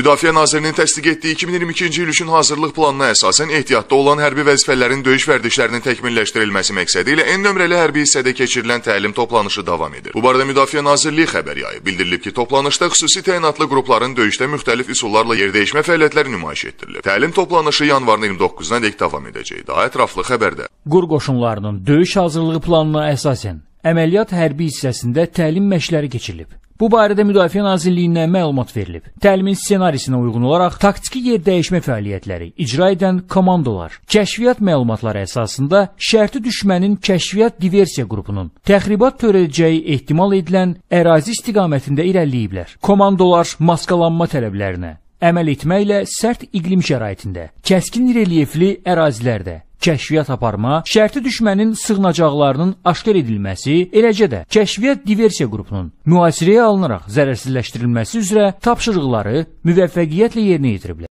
Müdafiə Nazirinin təsdiq etdiyi 2022-ci il üçün hazırlıq planına əsasən ehtiyatda olan hərbi vəzifələrin döyüş vərdişlərinin təkmilləşdirilməsi məqsədi ilə en nömrəli hərbi hissədə keçirilən təlim toplanışı davam edir. Bu barədə Müdafiə Nazirliyi xəbər yayıb. Bildirilib ki, toplanışda xüsusi təyinatlı qrupların döyüşdə müxtəlif üsullarla yerdəyişmə fəaliyyətləri nümayiş etdirilib. Təlim toplanışı yanvarın 29-na dək davam edəcək. Daha ətraflı xəbərdə. Qur qoşunlarının döyüş hazırlığı planına əsasən əməliyyat hərbi hissəsində təlim məşqləri keçirilib. Bu barədə Müdafiə Nazirliyindən məlumat verilib. Təlimin ssenarisinə uyğun olaraq taktiki yer dəyişmə fəaliyyətləri icra edən komandolar kəşfiyyat məlumatları əsasında şərti düşmənin kəşfiyyat diversiya qrupunun təxribat törədəcəyi ehtimal edilən ərazi istiqamətində irəliləyiblər. Komandolar maskalanma tələblərinə əməl etməklə sərt iqlim şəraitində, kəskin relyefli ərazilərdə kəşfiyyat aparma, şərti düşmənin sığınacaqlarının aşkar edilməsi, eləcə də kəşfiyyat diversiya qrupunun mühasirəyə alınaraq zərərsizləşdirilməsi üzrə tapşırıqları müvəffəqiyyətlə yerinə yetiriblər.